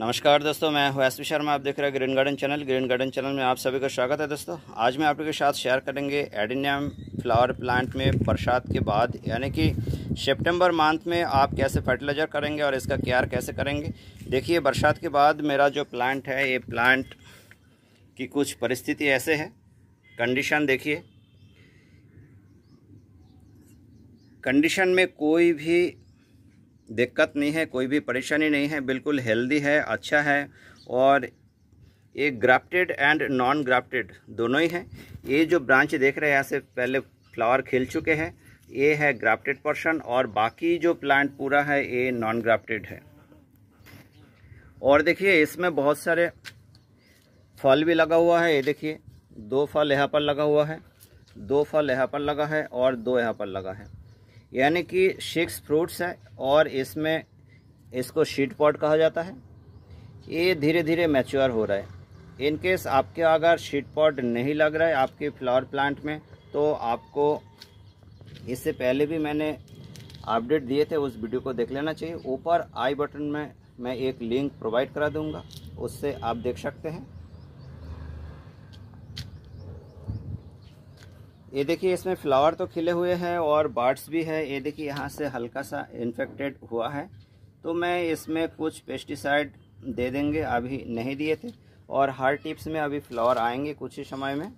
नमस्कार दोस्तों मैं हूं शर्मा आप देख रहे हैं green garden channel green garden channel में आप सभी का स्वागत है दोस्तों आज मैं आपके साथ शेयर करेंगे एडिनियम फ्लावर प्लांट में बरसात के बाद यानी कि सितंबर मंथ में आप कैसे फर्टिलाइज़र करेंगे और इसका केयर कैसे करेंगे देखिए बरसात के बाद मेरा जो प्लांट है ये प्लांट की कुछ परिस्थिति ऐसे है कंडीशन देखिए कंडीशन में कोई भी दिक्कत नहीं है कोई भी परेशानी नहीं है बिल्कुल हेल्दी है अच्छा है और ये ग्राफ्टेड एंड नॉन ग्राफ्टेड दोनों ही हैं ये जो ब्रांच देख रहे हैं यहाँ से पहले फ्लावर खिल चुके हैं ये है ग्राफ्टेड पर्सन और बाकी जो प्लांट पूरा है ये नॉन ग्राफ्टेड है और देखिए इसमें बहुत सारे फल भी लगा हुआ है ये देखिए दो फल यहाँ पर लगा हुआ है दो फल यहाँ पर लगा है और दो यहाँ पर लगा है यानी कि सिक्स फ्रूट्स है और इसमें इसको शीट पॉट कहा जाता है ये धीरे धीरे मैच्योर हो रहा है इनकेस आपके अगर शीट पॉट नहीं लग रहा है आपके फ्लावर प्लांट में तो आपको इससे पहले भी मैंने अपडेट दिए थे उस वीडियो को देख लेना चाहिए ऊपर आई बटन में मैं एक लिंक प्रोवाइड करा दूंगा उससे आप देख सकते हैं ये देखिए इसमें फ्लावर तो खिले हुए हैं और बर्ड्स भी है ये देखिए यहाँ से हल्का सा इन्फेक्टेड हुआ है तो मैं इसमें कुछ पेस्टिसाइड दे देंगे अभी नहीं दिए थे और हर टिप्स में अभी फ्लावर आएंगे कुछ ही समय में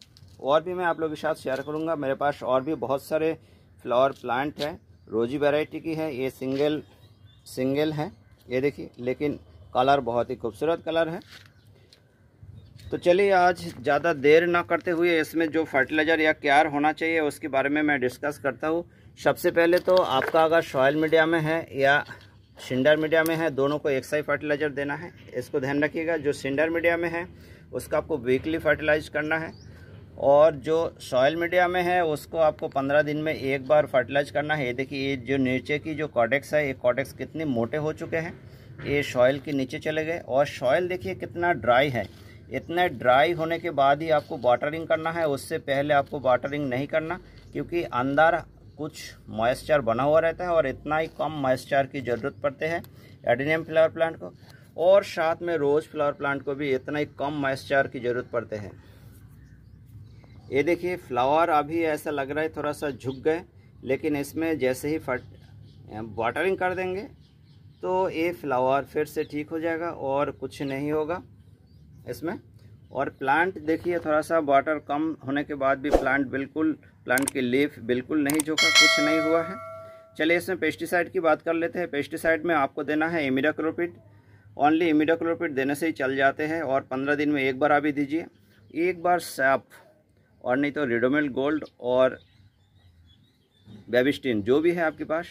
और भी मैं आप लोगों के साथ शेयर करूँगा मेरे पास और भी बहुत सारे फ्लावर प्लांट हैं रोजी वैरायटी की है ये सिंगल सिंगल है ये देखिए लेकिन कलर बहुत ही खूबसूरत कलर है तो चलिए आज ज़्यादा देर ना करते हुए इसमें जो फर्टिलाइज़र या क्यार होना चाहिए उसके बारे में मैं डिस्कस करता हूँ सबसे पहले तो आपका अगर सॉयल मीडिया में है या सिंडर मीडिया में है दोनों को एक सा ही फर्टिलाइज़र देना है इसको ध्यान रखिएगा जो सिंडर मीडिया में है उसका आपको वीकली फर्टिलाइज करना है और जो सॉयल मीडिया में है उसको आपको पंद्रह दिन में एक बार फर्टिलाइज करना है ये देखिए ये जो नीचे की जो कॉडेक्स है ये कॉडेक्स कितने मोटे हो चुके हैं ये सॉयल के नीचे चले गए और सॉयल देखिए कितना ड्राई है इतना ड्राई होने के बाद ही आपको वाटरिंग करना है उससे पहले आपको वाटरिंग नहीं करना क्योंकि अंदर कुछ मॉइस्चर बना हुआ रहता है और इतना ही कम मॉइस्चर की ज़रूरत पड़ते हैं एडिनियम फ्लावर प्लांट को और साथ में रोज़ फ्लावर प्लांट को भी इतना ही कम मॉइस्चर की ज़रूरत पड़ते हैं ये देखिए फ्लावर अभी ऐसा लग रहा है थोड़ा सा झुक गए लेकिन इसमें जैसे ही फट वाटरिंग कर देंगे तो ये फ्लावर फिर से ठीक हो जाएगा और कुछ नहीं होगा इसमें और प्लांट देखिए थोड़ा सा वाटर कम होने के बाद भी प्लांट बिल्कुल प्लांट की लीफ बिल्कुल नहीं झोंका कुछ नहीं हुआ है चलिए इसमें पेस्टिसाइड की बात कर लेते हैं पेस्टिसाइड में आपको देना है इमिडाक्लोपिड ओनली इमिडाक्लोपिड देने से ही चल जाते हैं और पंद्रह दिन में एक बार आ भी दीजिए एक बार सैप और नहीं तो रिडोमिल गोल्ड और बेबिस्टिन जो भी है आपके पास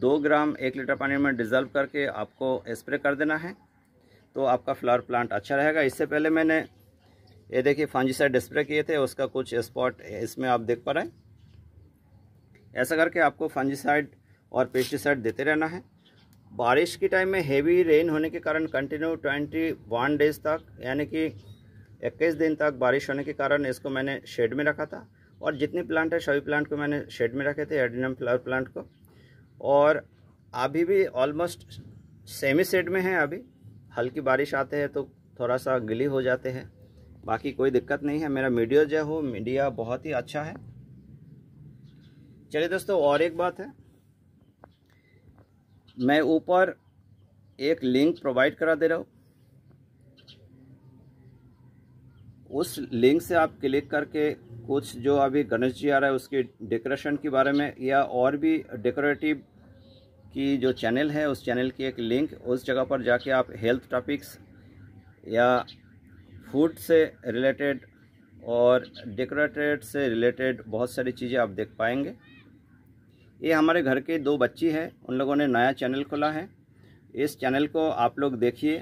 दो ग्राम एक लीटर पानी में डिजर्व करके आपको स्प्रे कर देना है तो आपका फ्लावर प्लांट अच्छा रहेगा इससे पहले मैंने ये देखिए फंजीसाइड स्प्रे किए थे उसका कुछ स्पॉट इसमें आप देख पा रहे हैं ऐसा करके आपको फंजीसाइड और पेस्टिसाइड देते रहना है बारिश के टाइम में हेवी रेन होने के कारण कंटिन्यू ट्वेंटी वन डेज तक यानी कि इक्कीस दिन तक बारिश होने के कारण इसको मैंने शेड में रखा था और जितने प्लांट है सभी प्लांट को मैंने शेड में रखे थे एडिनम फ्लावर प्लांट को और अभी भी ऑलमोस्ट सेमी सेड में है अभी हल्की बारिश आते हैं तो थोड़ा सा गिली हो जाते हैं बाकी कोई दिक्कत नहीं है मेरा मीडिया जो हो मीडिया बहुत ही अच्छा है चलिए दोस्तों और एक बात है मैं ऊपर एक लिंक प्रोवाइड करा दे रहा हूँ उस लिंक से आप क्लिक करके कुछ जो अभी गणेश जी आ रहा है उसके डेकोरेशन के बारे में या और भी डेकोरेटिव की जो चैनल है उस चैनल की एक लिंक उस जगह पर जाके आप हेल्थ टॉपिक्स या फूड से रिलेटेड और डेकोरेटेड से रिलेटेड बहुत सारी चीज़ें आप देख पाएंगे ये हमारे घर के दो बच्ची हैं उन लोगों ने नया चैनल खोला है इस चैनल को आप लोग देखिए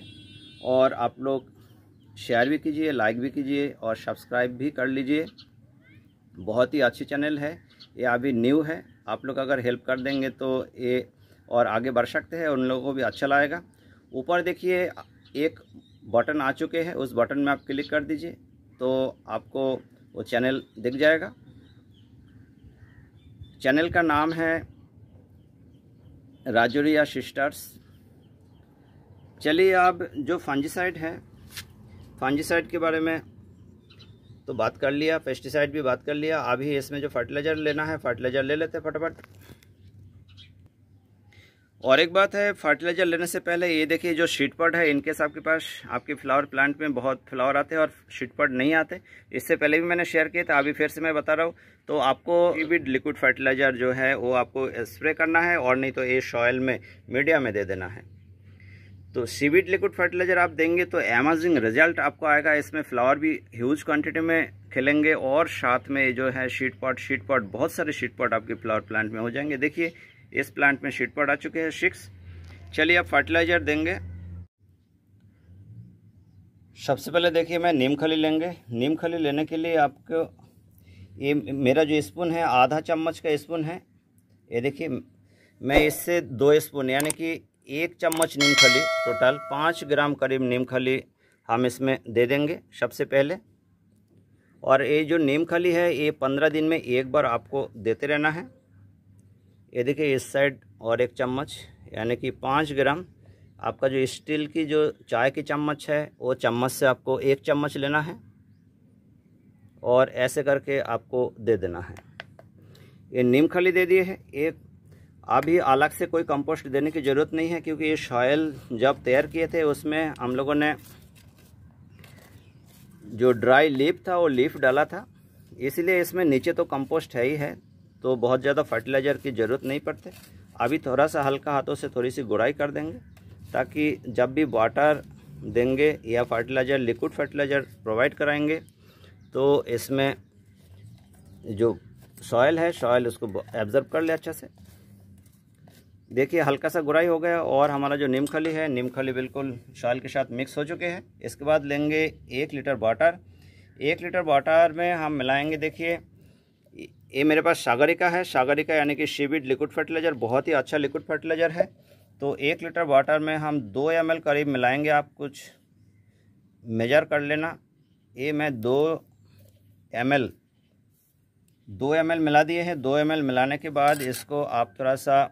और आप लोग शेयर भी कीजिए लाइक भी कीजिए और सब्सक्राइब भी कर लीजिए बहुत ही अच्छी चैनल है ये अभी न्यू है आप लोग अगर हेल्प कर देंगे तो ये और आगे बढ़ सकते हैं उन लोगों को भी अच्छा लगेगा ऊपर देखिए एक बटन आ चुके हैं उस बटन में आप क्लिक कर दीजिए तो आपको वो चैनल दिख जाएगा चैनल का नाम है राजोरिया सिस्टर्स चलिए अब जो फंजीसाइड है फंजीसाइड के बारे में तो बात कर लिया पेस्टिसाइड भी बात कर लिया अभी इसमें जो फर्टिलाइज़र लेना है फर्टिलाइज़र ले लेते हैं फटाफट और एक बात है फर्टिलाइज़र लेने से पहले ये देखिए जो शीट है इनकेस आपके पास आपके फ्लावर प्लांट में बहुत फ्लावर आते हैं और शीट नहीं आते इससे पहले भी मैंने शेयर किया था अभी फिर से मैं बता रहा हूँ तो आपको भी लिक्विड फर्टिलाइज़र जो है वो आपको स्प्रे करना है और नहीं तो ये सॉयल में मीडिया में दे देना है तो सीविड लिक्विड फर्टिलाइज़र आप देंगे तो अमेजिंग रिजल्ट आपको आएगा इसमें फ्लावर भी ह्यूज क्वांटिटी में खिलेंगे और साथ में जो है शीट पॉट शीट पॉट बहुत सारे शीट पॉट आपके फ्लावर प्लांट में हो जाएंगे देखिए इस प्लांट में शीट पर आ चुके हैं सिक्स चलिए अब फर्टिलाइजर देंगे सबसे पहले देखिए मैं नीम खली लेंगे नीम खली लेने के लिए आपको ये मेरा जो स्पून है आधा चम्मच का स्पून है ये देखिए मैं इससे दो स्पून यानी कि एक चम्मच नीम खली टोटल पाँच ग्राम करीब नीम खली हम इसमें दे देंगे सबसे पहले और ये जो नीम खली है ये पंद्रह दिन में एक बार आपको देते रहना है ये देखिए इस साइड और एक चम्मच यानी कि पाँच ग्राम आपका जो स्टील की जो चाय की चम्मच है वो चम्मच से आपको एक चम्मच लेना है और ऐसे करके आपको दे देना है ये नीम खली दे दिए है एक अभी अलग से कोई कंपोस्ट देने की ज़रूरत नहीं है क्योंकि ये शॉयल जब तैयार किए थे उसमें हम लोगों ने जो ड्राई लीफ था वो लीफ डाला था इसलिए इसमें नीचे तो कंपोस्ट है ही है तो बहुत ज़्यादा फर्टिलाइज़र की ज़रूरत नहीं पड़ती अभी थोड़ा सा हल्का हाथों से थोड़ी सी गुड़ाई कर देंगे ताकि जब भी वाटर देंगे या फर्टिलाइज़र लिक्विड फर्टिलाइज़र प्रोवाइड कराएंगे तो इसमें जो सॉयल है सॉयल उसको एब्जर्व कर ले अच्छा से देखिए हल्का सा गुराई हो गया और हमारा जो खली है खली बिल्कुल सॉयल के साथ मिक्स हो चुके हैं इसके बाद लेंगे एक लीटर वाटर एक लीटर वाटर में हम मिलाएंगे देखिए ये मेरे पास सागरिका है सागरिका यानी कि सीविड लिक्विड फर्टिलाइज़र बहुत ही अच्छा लिक्विड फर्टिलाइज़र है तो एक लीटर वाटर में हम दो एम करीब मिलाएंगे आप कुछ मेजर कर लेना ये मैं दो एम एल दो एम मिला दिए हैं दो एम मिलाने के बाद इसको आप थोड़ा सा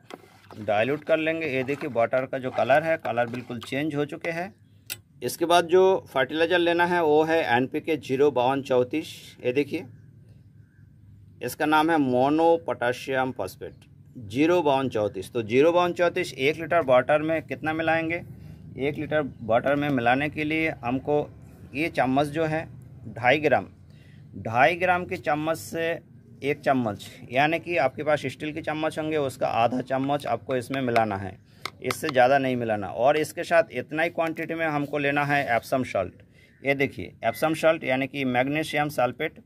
डाइल्यूट कर लेंगे ये देखिए वाटर का जो कलर है कलर बिल्कुल चेंज हो चुके हैं इसके बाद जो फर्टिलाइज़र लेना है वो है एन पी के जीरो बावन चौंतीस ये देखिए इसका नाम है मोनो पोटाशियम फॉस्फेट जीरो बावन चौंतीस तो जीरो बावन चौंतीस एक लीटर वाटर में कितना मिलाएंगे एक लीटर वाटर में मिलाने के लिए हमको ये चम्मच जो है ढाई ग्राम ढाई ग्राम की चम्मच से एक चम्मच यानी कि आपके पास स्टील के चम्मच होंगे उसका आधा चम्मच आपको इसमें मिलाना है इससे ज़्यादा नहीं मिलाना और इसके साथ इतना ही क्वांटिटी में हमको लेना है एप्सम सॉल्ट ये देखिए एप्सम सॉल्ट यानी कि मैग्नीशियम सल्फेट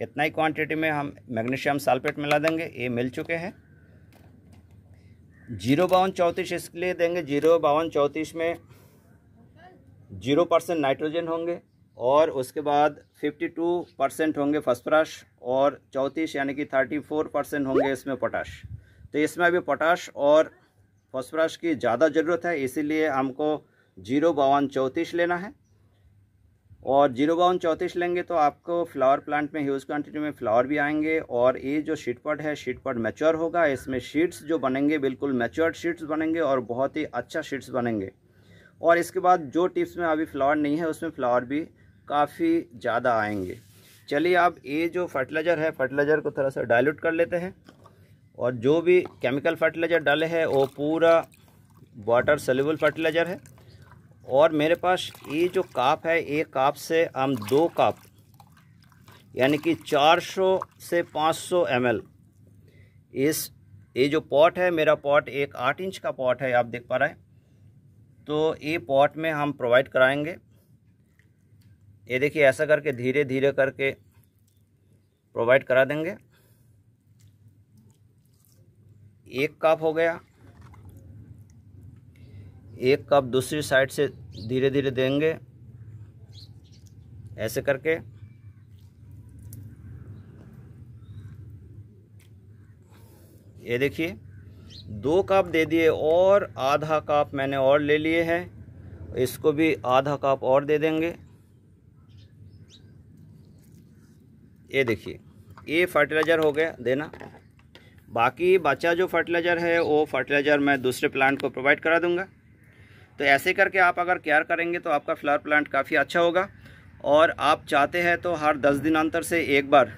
इतना ही क्वांटिटी में हम मैग्नीशियम सल्फेट मिला देंगे ये मिल चुके हैं जीरो बावन चौंतीस इसके लिए देंगे जीरो बावन चौंतीस में जीरो परसेंट नाइट्रोजन होंगे और उसके बाद फिफ्टी टू परसेंट होंगे फस्फरस और चौंतीस यानी कि थर्टी फोर परसेंट होंगे इसमें पोटाश तो इसमें अभी पोटाश और फसफ्राश की ज़्यादा ज़रूरत है इसीलिए हमको जीरो बावन चौंतीस लेना है और जीरो बावन चौंतीस लेंगे तो आपको फ्लावर प्लांट में ह्यूज क्वान्टिटी में फ्लावर भी आएंगे और ये जो शीटपट है शीटपट मैच्योर होगा इसमें शीट्स जो बनेंगे बिल्कुल मैच्योर्ड शीट्स बनेंगे और बहुत ही अच्छा शीट्स बनेंगे और इसके बाद जो टिप्स में अभी फ्लावर नहीं है उसमें फ्लावर भी काफ़ी ज़्यादा आएंगे चलिए आप ये जो फर्टिलाइज़र है फर्टिलाइज़र को थोड़ा सा डायल्यूट कर लेते हैं और जो भी केमिकल फर्टिलाइज़र डाले हैं वो पूरा वाटर सेल्यूबल फर्टिलाइज़र है और मेरे पास ये जो काप है एक काप से हम दो काप यानी कि 400 से 500 सौ इस ये जो पॉट है मेरा पॉट एक आठ इंच का पॉट है आप देख पा रहे हैं तो ये पॉट में हम प्रोवाइड कराएंगे ये देखिए ऐसा करके धीरे धीरे करके प्रोवाइड करा देंगे एक काप हो गया एक कप दूसरी साइड से धीरे धीरे देंगे ऐसे करके ये देखिए दो कप दे दिए और आधा कप मैंने और ले लिए हैं इसको भी आधा कप और दे देंगे ये देखिए ये फर्टिलाइज़र हो गया देना बाकी बच्चा जो फर्टिलाइज़र है वो फर्टिलाइज़र मैं दूसरे प्लांट को प्रोवाइड करा दूंगा तो ऐसे करके आप अगर केयर करेंगे तो आपका फ्लावर प्लांट काफ़ी अच्छा होगा और आप चाहते हैं तो हर दस दिन अंतर से एक बार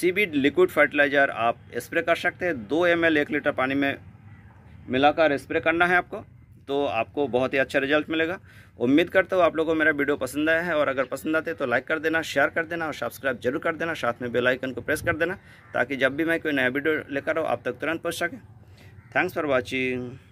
सीबीड लिक्विड फर्टिलाइज़र आप स्प्रे कर सकते हैं दो एम एक लीटर पानी में मिलाकर स्प्रे करना है आपको तो आपको बहुत ही अच्छा रिजल्ट मिलेगा उम्मीद करता हूँ आप लोगों को मेरा वीडियो पसंद आया है और अगर पसंद आते तो लाइक कर देना शेयर कर देना और सब्सक्राइब जरूर कर देना साथ में बेलाइकन को प्रेस कर देना ताकि जब भी मैं कोई नया वीडियो लेकर आऊँ आप तक तुरंत पहुँच सकें थैंक्स फॉर वॉचिंग